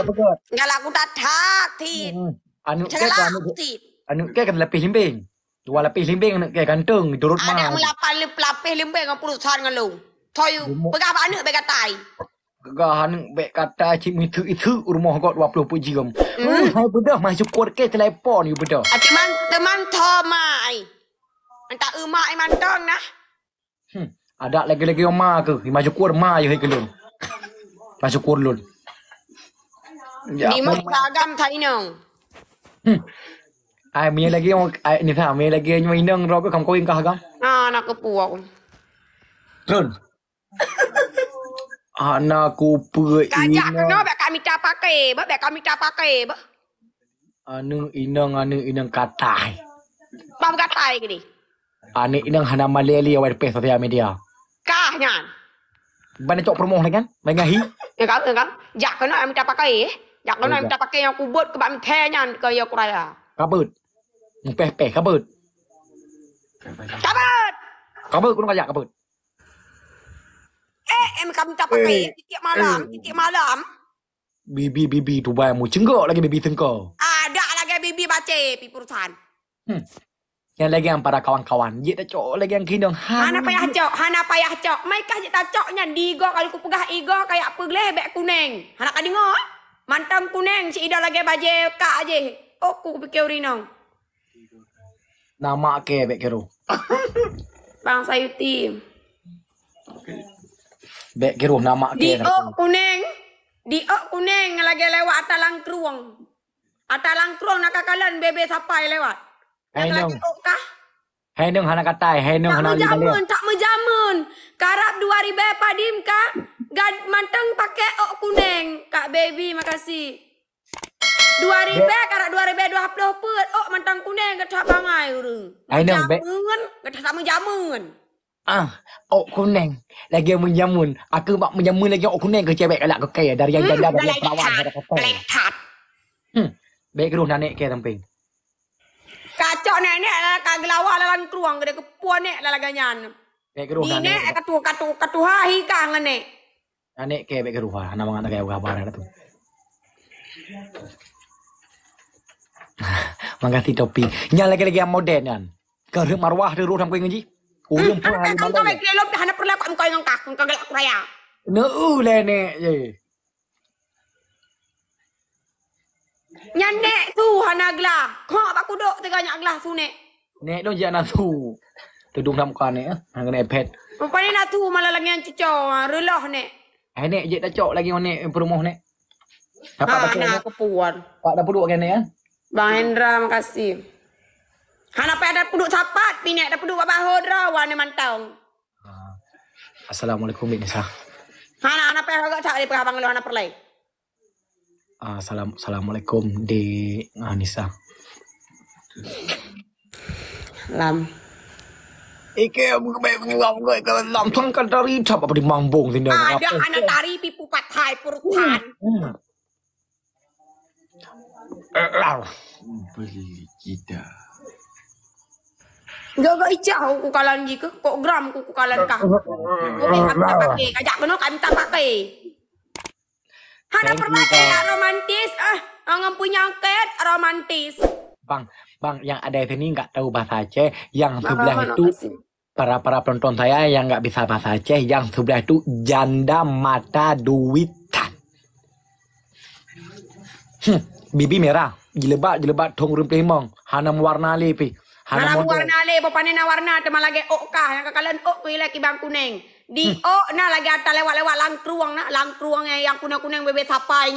Enggak lah, aku tak hati. Hmm, hmm. Anu ke kan anu lah, ke limbing. Dua lapih limbing anu ke ganteng durut mah. Ada lapan lapih limbing ngapur sar ngelu. Toyu pegap anu be katai. Gagah anu be kata cik mitu itu rumah kot 20 puji gom. Hai bedah masuk kuat ke telepon you bedah. Ah, teman teman thomai. Minta emak yang mantong nah. Hmm. Ada lagi-lagi emak ke? Imajukur emak je hai kelun. Masukur lun. Ya, ni mak thai nong. Ai mi lagi yang ni tha mi lagi yang inang ro ko kham ko ingka agam. Ha ah, na ko puo. Run. Ana ku pu ini. Kajak no ba kami ta pakai ba ba kami ta pakai ba. Anu inang anu inang katai. Ba ba katai gini. Ani inang hana maleli awal pesa dia media. Kah nyan. Bana cok promo lagi kan? Mengahi. Ya kan, ya kan. Jak kena ambil apa kae? Eh? อยากก็นั่งจะตะเกียงกูเบิดกับมันแท้ยันก็เยอะกูไรอ่ะกระเบิดมึงแปะแปะกระเบิดกระเบิดกระเบิดกูต้องกระยากระเบิดเอ๊ะเอ็มกำจะตะเกียงติ๊กมาหลามติ๊กมาหลามบีบีบีบีถูกไหมมูจึงก็ลากีบีบีถึงก็อ่าเด็กลากีบีบีบาเจ็บปีปุรุษานยังลากีอันปาระกาวันกาวันยึดตะโจลากีอันขี้ดองฮานาไปยาเจาะฮานาไปยาเจาะไม่กล้ายึดตะโจเนี่ยดีก็คือกูพูดกับอีก็คือแบบเปลือยแบบกูเน่งฮานาคดีงอ Mantang kuning si Ida lagi baje kak aje. Aku fikir urinong. Nama ke bek keru. Bang Sayuti. Bek keru nama ke. Dio kuning. Dio kuning lagi lewat atas langkruang. Atas langkruang nak kakalan bebe sapai lewat. Hei nung. Hei nung hana katai. Hei nung hana lagi tak lamun karap dua ribe, apa dim kak gad manteng pakai ok kuning kak baby makasih dua ribe, karap dua ribe dua puluh put ok manteng kuning kita bangai urung jamun kita sama jamun ah ok kuning lagi yang menjamun aku mak menjamun lagi ok kuning ke cebek kalau kau ya dari yang hmm, janda dari yang perawan dari kau kaya hmm baik kerus nak kaya samping Kacau nenek lah, kagelawak lah lang keruang, kena kepuan nek lah laganyan. Hmm. Bek geruh Ni ne katu katu Ane lah ke bek geruh ha nama ngata ke uga barang tu. Mangati topi. Nya lagi lagi yang moden kan. Karuh marwah deruh sampai ngaji. Ulung pun hari malam. Kau kau kelop dah nak perlu aku kau yang kak kau gelak raya. Neu le lah, ne ye. Nya ne tu hanaglah. Kau tak kudo tengah nyaglah sune. Ne dong jangan tu. Tudung dalam muka ni. Ha, eh. kena iPad. Apa ni nak tu malah lagi yang cucuk. Ha, relah ni. Eh, ni je tak cok lagi orang ni perumah ni. Apa nak aku puan. Pak dah puduk kan ni, ya? Bang Hendra, makasih. kasih. Ha, nak ada puduk capat, pinak dah puduk apa hodra, wah ni mantang. Ha. Assalamualaikum, Bik Nisa. Ha, nak anak payah agak cak di pekah bang lu, anak perlai. Ha, salam, assalamualaikum, di ha, ah, Lam. Ike eh, mung buka mung lam ko ke lam thong kan tari thap apa di mambung sini ada. anak ana tari pipu pat thai purutan. Beli hmm. kita. Hmm. Gak gak icah, aku kalan jika kok gram aku kalan kah? Hmm. Kau tak pakai, kajak benar kami tak pakai. Hanya permainan romantis, ah, ngampunya ket romantis. Thank you, Bang, bang yang ada di sini nggak tahu bahasa Aceh, yang sebelah itu para para penonton saya yang nggak bisa bahasa Aceh, yang sebelah itu janda mata duitan. Hm, bibi merah, jelebat jelebat tong rum pelimong, hanam warna lepi. Hanam warna le, bapane na warna, tema lagi ok yang kalian ok kui lagi bang kuning. Di hmm. nah lagi atas lewat lewat langkruang na, langkruang yang kuning kuning bebek sapai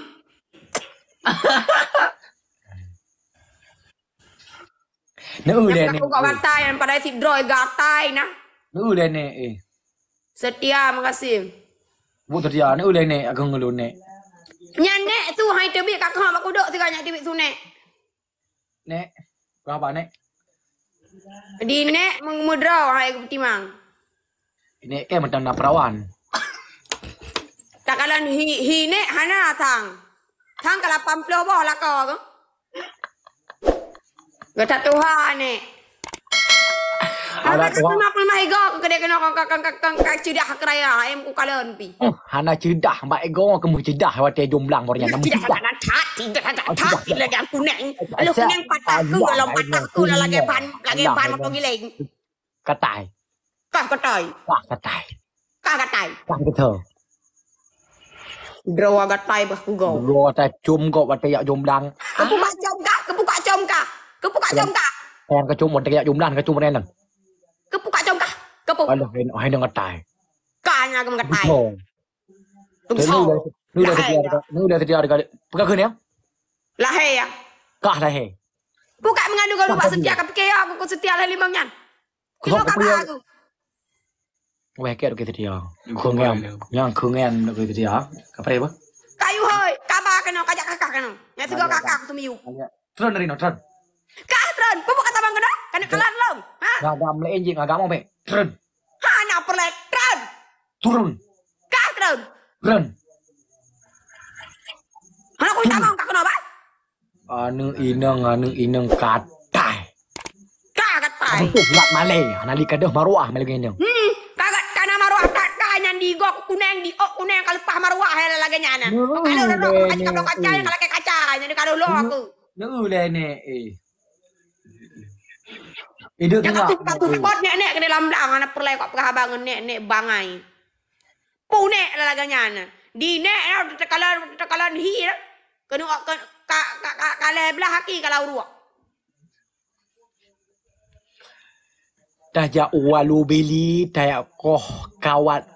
Nak ulah ni. Aku kat batai eh. pada sip draw gatai Nak ulah ni eh. Setia, makasih. Bu setia, nak ulah ni aku ngelu ni. Nya tu hai tebi kak aku dok tiga nyak tebi tu nek. Nek. Berapa nek? Di nek mengumudra hai aku timang. Ini kan perawan. Takalan hi hi hana tang. Thang ke 80 puluh bawah lah kau ke? Gata Tuhan ni. Alah Tuhan. Kenapa mak ego ke kedai kena kau kau kau kau kau cedah hak raya. Ayam ku kalan pi. Oh, hana cedah mak ego kau kemu cedah. Wati ayam belang baru yang namun cedah. Cedah nak tak, cedah nak tak. Lagi aku neng. Lalu neng patah ku, lalu patah ku, lalu lagi pan, lagi pan apa gileng. Katai. Kau katai. Kau katai. Kau katai. Kau katai. Kau katai. Draw agak tai bah ku go. Draw ta chum go bat ya chum dang. Ku cả chum ka, ku buka cả ka. Ku buka chum cả Em ka chum một ya chum dang ka chum ren nang. Ku buka chum ka. Ku buka. Alah, hai hai nang tai. Ka nya ka ngat tai. Tung sau. Nu dah terjadi, nu dah terjadi kali. Buka kene ya? Lah he ya. Kah lah he. Buka mengandung kau lupa setia kau fikir aku kau setia lah limangnya. Kau kau aku. Weke do ke video. Kungem. Yang kungem do ke video. Kapre ba. Kayu hoy, kaba kano kajak kakak kano. Ya tiga kakak tu miu. Tron dari no tron. Kak tron, pemuk kata bang kena. Kan kalan lom. Ha. Gagam le enjing agak mau be. Tron. Ha na perlek tron. Turun. Kak tron. Tron. Mana kau tak mau kak kena ba? Anu inang anu inang katai. Kak katai. Lak malay, analika dah maruah malay kenyang. Hmm. Di digo aku kuning di oh kuning kalau pah maruah hal lah lagi nyana. Kalau lo aku kaca kalau kacau, kalau kacau, kaca jadi kalau lo aku. Nung leh ne eh. Ido tu lah. Kau tu pot nek nek kena lambang anak perlahan kau pernah bangun nek bangai. Punek lah lagi nyana. Di nek kalau eh, terkalan terkalan hir eh. kena kena kak kak kalah belah kaki kalau ruak. dah jauh walu beli dah koh kawat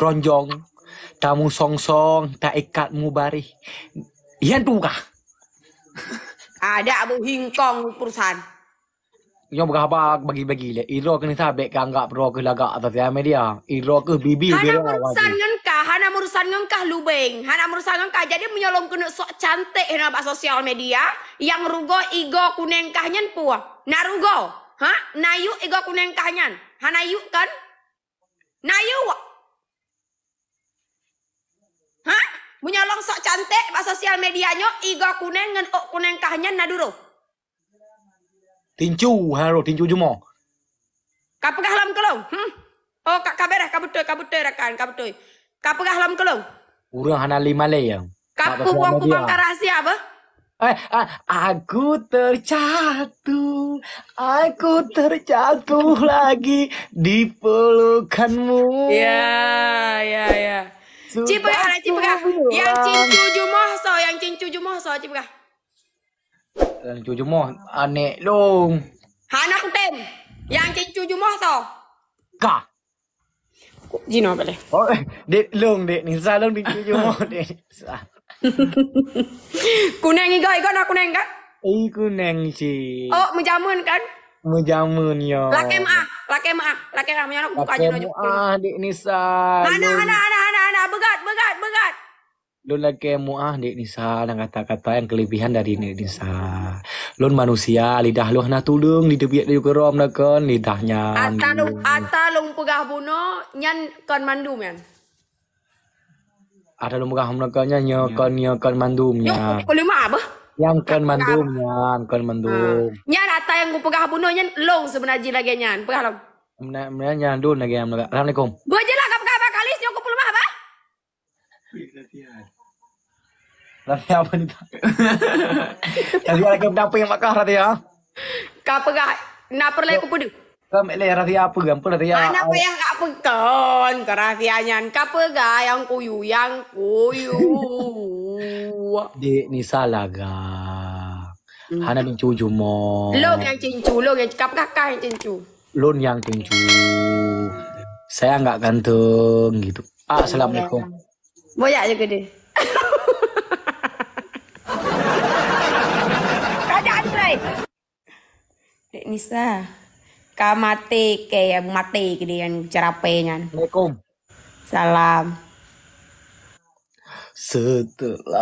keronjong tamu songsong tak ikat mu barih yang tu kah ada abu hingkong perusahaan yang berkhabar bagi-bagi le. Iro kena sabek ke anggap pro ke lagak atas ya media. Iro ke bibi dia. Hana ngan ngengkah, hana urusan ngan ngengkah lubeng. Hana urusan ngan ngengkah jadi menyolong kena sok cantik hana bak sosial media yang rugo ego kunengkah nyen pua. Na rugo. Ha? Nayu ego kunengkah nyen. Hana yuk kan? Nayu. Menyolong sok cantik pak sosial medianya iga kuning ngan ok kuning kahnya naduro. Tinju haro tinju jumo. Kapegah lam kelong. Hmm. Oh kak kaberah kabutoi kabutoi rakan kabutoi. Kapegah lam kelong. Urang hana lima leyang. Kapu wong kumangka rahasia apa? Eh, eh, aku terjatuh, aku terjatuh lagi di pelukanmu. Ya, ya, ya. Cipegah lah, cipegah. Yang cincu jumoh so, yang cincu jumoh so, cipegah. Yang cincu jumoh, anek long. Hana tem, yang cincu jumoh so. Ka. Jino apa leh? Oh, dek long dek, ni sah long cincu jumoh dek. kuneng iga, iga nak kuneng ka? Iku kuneng si. Oh, menjamun kan? Menjamun yo. Lakem ah, lakem ah, lakem ah, menyorok buka jino Ah, dek ni ana, ana. hana, lah berat berat berat Lun lagi muah di Nisa dan kata-kata yang kelebihan dari ni Nisa. Lun manusia lidah lu nak tulung di debiak di juga nak kan lidahnya. Ata lu ata lu pegah buno nyan kan mandu men. Ada lu pegah nak kan nyan kan nyan kan mandu men. Yo kalau mah apa? Yang kan mandu men kan mandu. Nyan ata yang gua pegah buno nyan long sebenarnya lagi nyan pegah lu. Mena nyan dulu lagi yang Assalamualaikum. Gua Latihan eh. apa ni tak? Kali lagi kenapa yang makan Latihan? Kenapa kah? Nak perlu aku pun kau mek leh rafia apa kan? Pula rafia. Mana apa yang kau pegon? Kau rafia ah, nyan. Kau apa ga yang kuyu yang kuyu? Dek ni salah ga. Hmm. Hana bin cucu mo. Lo yang cincu, lo yang cakap kakak yang cincu. Lo yang cincu. Saya enggak ganteng gitu. Assalamualaikum. Boyak juga deh Kajaan try. Dek Nisa. Kamate kayak yang mate gede yang cerape ngan. Assalamualaikum. Salam. Setelah